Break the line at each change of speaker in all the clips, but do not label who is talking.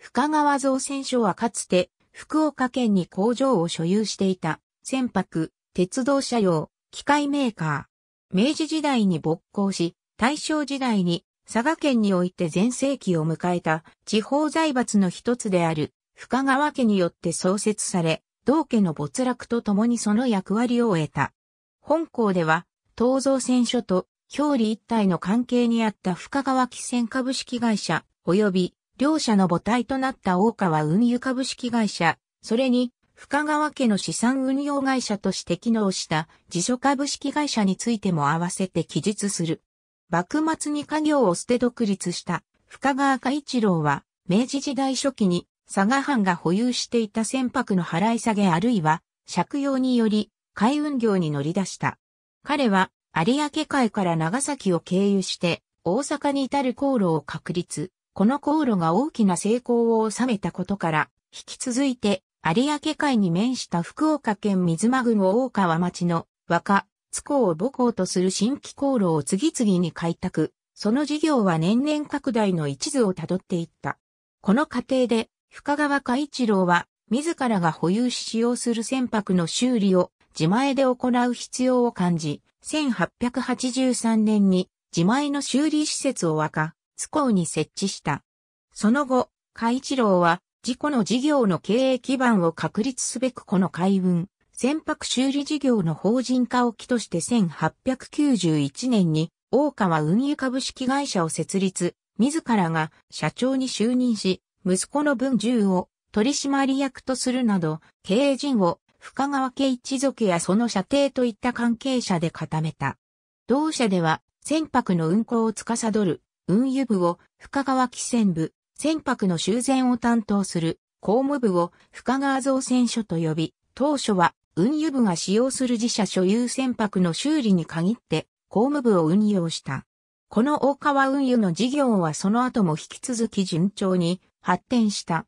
深川造船所はかつて福岡県に工場を所有していた船舶、鉄道車用、機械メーカー。明治時代に勃興し、大正時代に佐賀県において全盛期を迎えた地方財閥の一つである深川家によって創設され、同家の没落とともにその役割を得た。本校では、東造船所と表裏一体の関係にあった深川汽船株式会社、及び両社の母体となった大川運輸株式会社、それに深川家の資産運用会社として機能した辞書株式会社についても合わせて記述する。幕末に家業を捨て独立した深川家一郎は明治時代初期に佐賀藩が保有していた船舶の払い下げあるいは借用により海運業に乗り出した。彼は有明海から長崎を経由して大阪に至る航路を確立。この航路が大きな成功を収めたことから、引き続いて、有明海に面した福岡県水間郡大川町の若、津港を母港とする新規航路を次々に開拓、その事業は年々拡大の一途をたどっていった。この過程で、深川海一郎は、自らが保有し使用する船舶の修理を自前で行う必要を感じ、1883年に自前の修理施設を歌、津港に設置した。その後、海一郎は、事故の事業の経営基盤を確立すべくこの海運、船舶修理事業の法人化を機として1891年に、大川運輸株式会社を設立、自らが社長に就任し、息子の文十を取締役とするなど、経営陣を深川家一族やその社程といった関係者で固めた。同社では、船舶の運航を司る運輸部を深川汽船部、船舶の修繕を担当する公務部を深川造船所と呼び、当初は運輸部が使用する自社所有船舶の修理に限って公務部を運用した。この大川運輸の事業はその後も引き続き順調に発展した。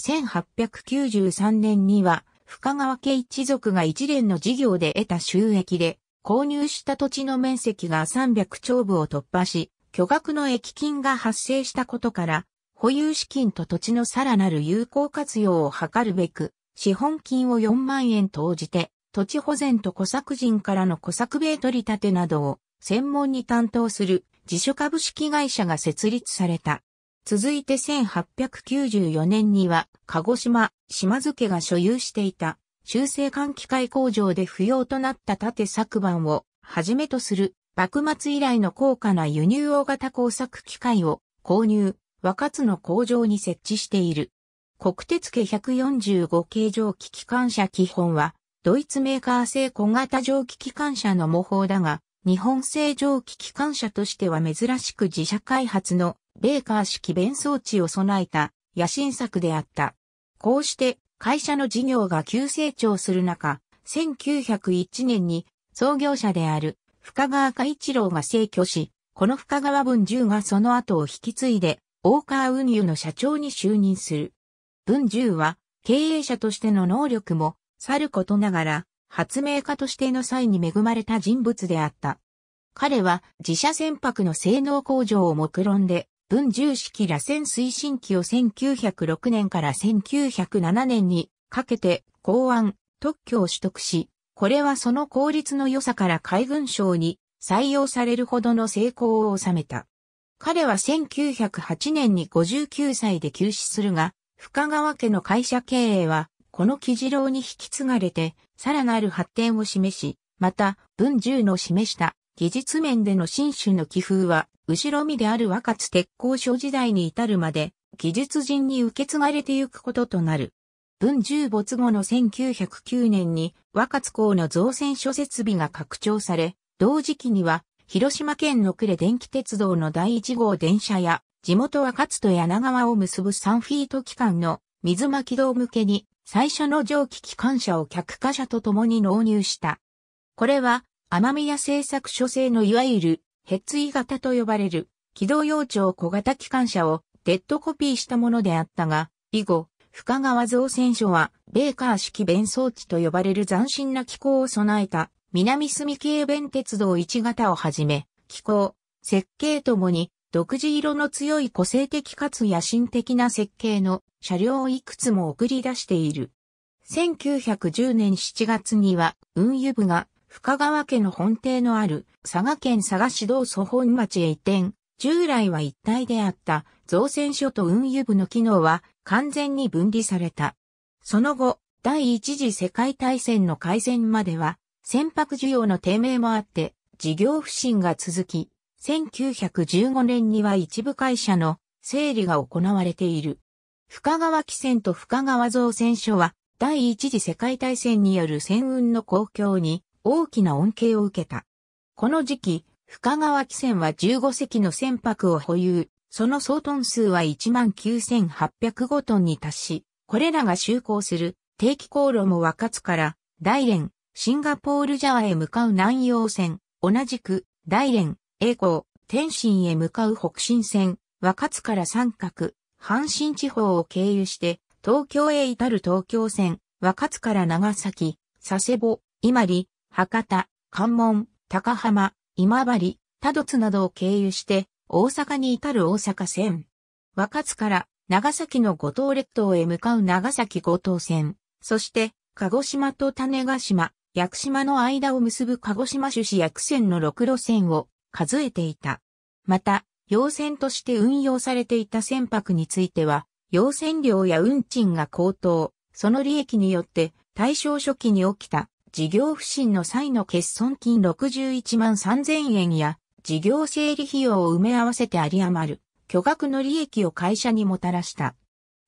1893年には深川家一族が一連の事業で得た収益で購入した土地の面積が300丁部を突破し、巨額の益金が発生したことから、保有資金と土地のさらなる有効活用を図るべく、資本金を4万円投じて、土地保全と小作人からの小作米取り立てなどを専門に担当する自主株式会社が設立された。続いて1894年には、鹿児島、島津家が所有していた、修正管機械工場で不要となった縦作板をはじめとする幕末以来の高価な輸入大型工作機械を購入、若津の工場に設置している。国鉄家145系蒸気機関車基本は、ドイツメーカー製小型蒸気機関車の模倣だが、日本製蒸気機関車としては珍しく自社開発のベーカー式弁装置を備えた野心作であった。こうして会社の事業が急成長する中、1901年に創業者である深川嘉一郎が逝去し、この深川文十がその後を引き継いで、大川運輸の社長に就任する。文十は、経営者としての能力も、さることながら、発明家としての際に恵まれた人物であった。彼は自社船舶の性能向上を目論んで、文重式螺旋推進機を1906年から1907年にかけて公安特許を取得し、これはその効率の良さから海軍省に採用されるほどの成功を収めた。彼は1908年に59歳で急死するが、深川家の会社経営は、この記事郎に引き継がれて、さらなる発展を示し、また、文10の示した技術面での新種の寄風は、後ろ身である若津鉄工所時代に至るまで、技術人に受け継がれてゆくこととなる。文十没後の1909年に若津港の造船所設備が拡張され、同時期には広島県の呉電気鉄道の第1号電車や地元若津と柳川を結ぶ3フィート機関の水巻道向けに最初の蒸気機関車を客貨車と共に納入した。これは天宮製作所製のいわゆるヘッツイ型と呼ばれる軌道用長小型機関車をデッドコピーしたものであったが、以後、深川造船所は、ベーカー式弁装置と呼ばれる斬新な機構を備えた、南住京弁鉄道1型をはじめ、機構、設計ともに、独自色の強い個性的かつ野心的な設計の車両をいくつも送り出している。1910年7月には、運輸部が深川家の本邸のある佐賀県佐賀市道祖本町へ移転。従来は一体であった造船所と運輸部の機能は完全に分離された。その後、第一次世界大戦の改善までは、船舶需要の低迷もあって、事業不振が続き、1915年には一部会社の整理が行われている。深川汽船と深川造船所は、第一次世界大戦による船運の公共に大きな恩恵を受けた。この時期、深川汽船は15隻の船舶を保有、その総トン数は19,805トンに達し、これらが就航する定期航路も若津から大連、シンガポールジャワへ向かう南洋線、同じく大連、栄光、天津へ向かう北新線、若津から三角、阪神地方を経由して、東京へ至る東京線、若津から長崎、佐世保、今里、博多、関門、高浜、今治、多度津などを経由して、大阪に至る大阪線。若津から長崎の五島列島へ向かう長崎五島線。そして、鹿児島と種ヶ島、屋久島の間を結ぶ鹿児島種子屋久線の6路線を数えていた。また、要線として運用されていた船舶については、要線量や運賃が高騰、その利益によって大正初期に起きた事業不振の際の欠損金61万3000円や事業整理費用を埋め合わせて有り余る巨額の利益を会社にもたらした。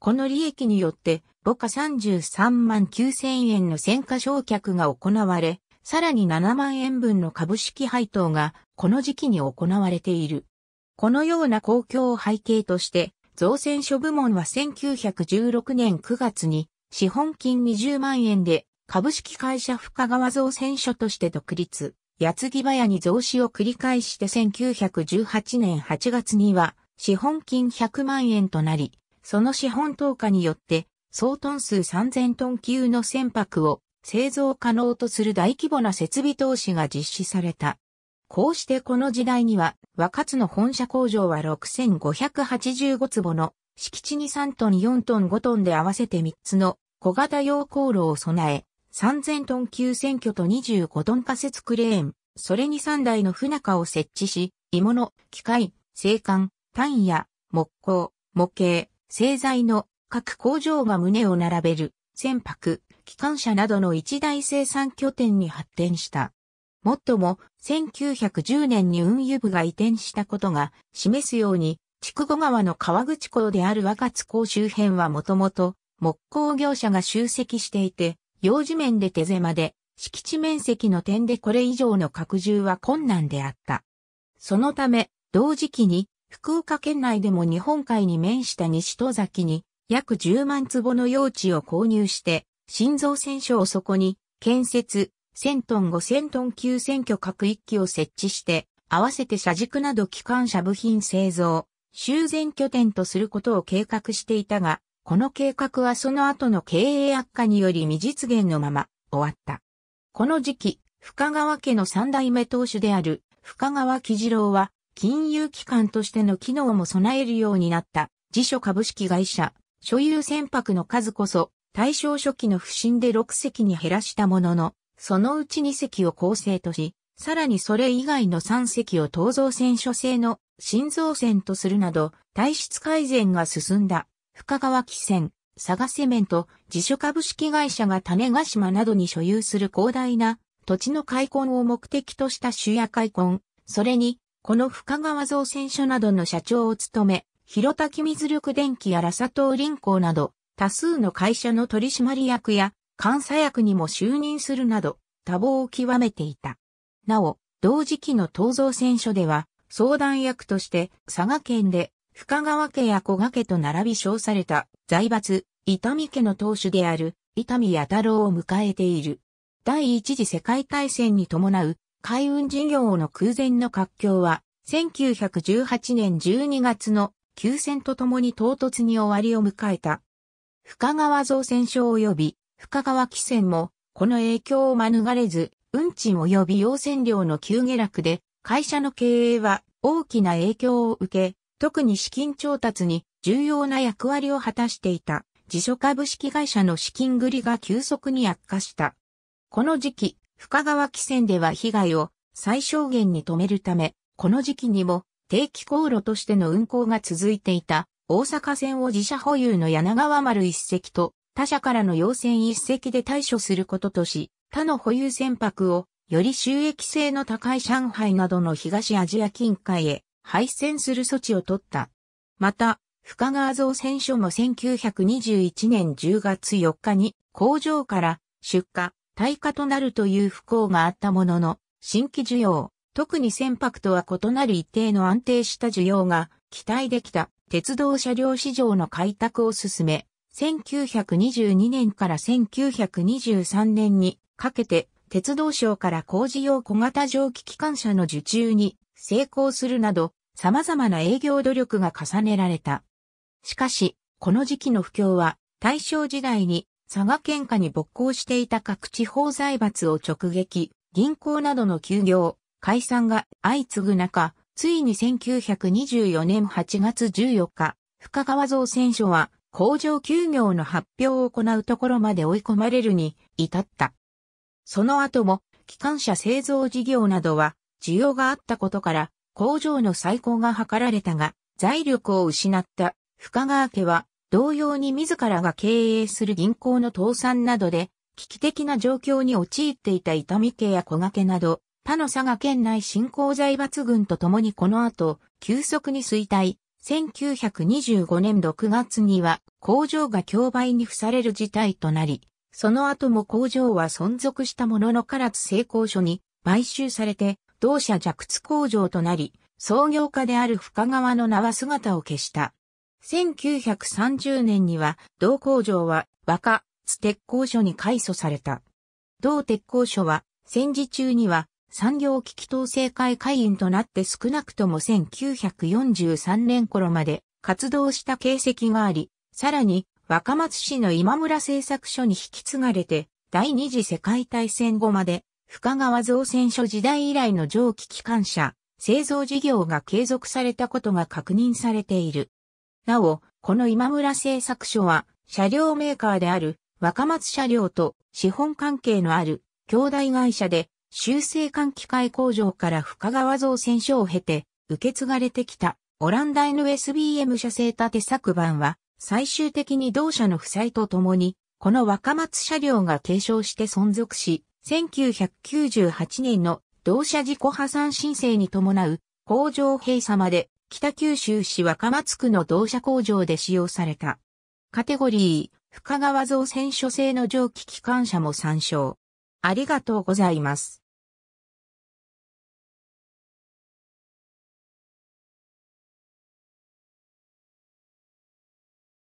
この利益によって、母価33万9000円の選果償却が行われ、さらに7万円分の株式配当がこの時期に行われている。このような公共を背景として、造船所部門は1916年9月に資本金20万円で株式会社深川造船所として独立。矢継ぎ早に増資を繰り返して1918年8月には資本金100万円となり、その資本投下によって総トン数3000トン級の船舶を製造可能とする大規模な設備投資が実施された。こうしてこの時代には、若津の本社工場は6585坪の敷地に3トン4トン5トンで合わせて3つの小型用航路を備え、3000トン級選挙と25トン仮設クレーン、それに3台の船架を設置し、鋳物、機械、製管、単や木工、模型、製材の各工場が胸を並べる、船舶、機関車などの一大生産拠点に発展した。もっとも、1910年に運輸部が移転したことが示すように、筑後川の川口港である若津港周辺はもともと木工業者が集積していて、用地面で手狭で、敷地面積の点でこれ以上の拡充は困難であった。そのため、同時期に、福岡県内でも日本海に面した西戸崎に、約10万坪の用地を購入して、新造船所をそこに、建設、1000トン5000トン級選挙各一機を設置して、合わせて車軸など機関車部品製造、修繕拠点とすることを計画していたが、この計画はその後の経営悪化により未実現のまま終わった。この時期、深川家の三代目当主である深川喜次郎は金融機関としての機能も備えるようになった辞書株式会社所有船舶の数こそ大正初期の不振で6隻に減らしたものの、そのうち2隻を構成とし、さらにそれ以外の3隻を東蔵船所製の新造船とするなど体質改善が進んだ。深川汽船、佐賀セメント、自主株式会社が種ヶ島などに所有する広大な土地の開墾を目的とした主や開墾、それに、この深川造船所などの社長を務め、広滝水力電機やラサトウ林工など、多数の会社の取締役や監査役にも就任するなど、多忙を極めていた。なお、同時期の東造船所では、相談役として佐賀県で深川家や小賀家と並び称された財閥、伊丹家の当主である伊丹弥太郎を迎えている。第一次世界大戦に伴う海運事業の空前の活況は、1918年12月の休戦とともに唐突に終わりを迎えた。深川造船所及び深川汽船も、この影響を免れず、運賃及び要船料の急下落で、会社の経営は大きな影響を受け、特に資金調達に重要な役割を果たしていた自所株式会社の資金繰りが急速に悪化した。この時期、深川汽船では被害を最小限に止めるため、この時期にも定期航路としての運航が続いていた大阪線を自社保有の柳川丸一隻と他社からの要船一隻で対処することとし、他の保有船舶をより収益性の高い上海などの東アジア近海へ廃線する措置を取った。また、深川造船所も1921年10月4日に工場から出荷、退化となるという不幸があったものの、新規需要、特に船舶とは異なる一定の安定した需要が期待できた鉄道車両市場の開拓を進め、1922年から1923年にかけて鉄道省から工事用小型蒸気機関車の受注に成功するなど、様々な営業努力が重ねられた。しかし、この時期の不況は、大正時代に佐賀県下に勃興していた各地方財閥を直撃、銀行などの休業、解散が相次ぐ中、ついに1924年8月14日、深川造船所は工場休業の発表を行うところまで追い込まれるに至った。その後も、機関車製造事業などは需要があったことから、工場の再興が図られたが、財力を失った深川家は、同様に自らが経営する銀行の倒産などで、危機的な状況に陥っていた伊丹家や小掛家など、他の佐賀県内新興財閥軍と共にこの後、急速に衰退。1925年6月には工場が競売に付される事態となり、その後も工場は存続したものの唐津成功所に買収されて、同社弱津工場となり、創業家である深川の名は姿を消した。1930年には、同工場は若津鉄工所に改組された。同鉄工所は、戦時中には産業危機統制会会員となって少なくとも1943年頃まで活動した形跡があり、さらに若松市の今村製作所に引き継がれて第二次世界大戦後まで深川造船所時代以来の蒸気機関車、製造事業が継続されたことが確認されている。なお、この今村製作所は、車両メーカーである若松車両と資本関係のある兄弟会社で、修正管機械工場から深川造船所を経て、受け継がれてきたオランダ NSBM 社製立て昨晩は、最終的に同社の負債とともに、この若松車両が継承して存続し、1998年の同社自己破産申請に伴う工場閉鎖まで北九州市若松区の同社工場で使用された。カテゴリー、深川造船所製の蒸気機関車も参照。ありがとうございます。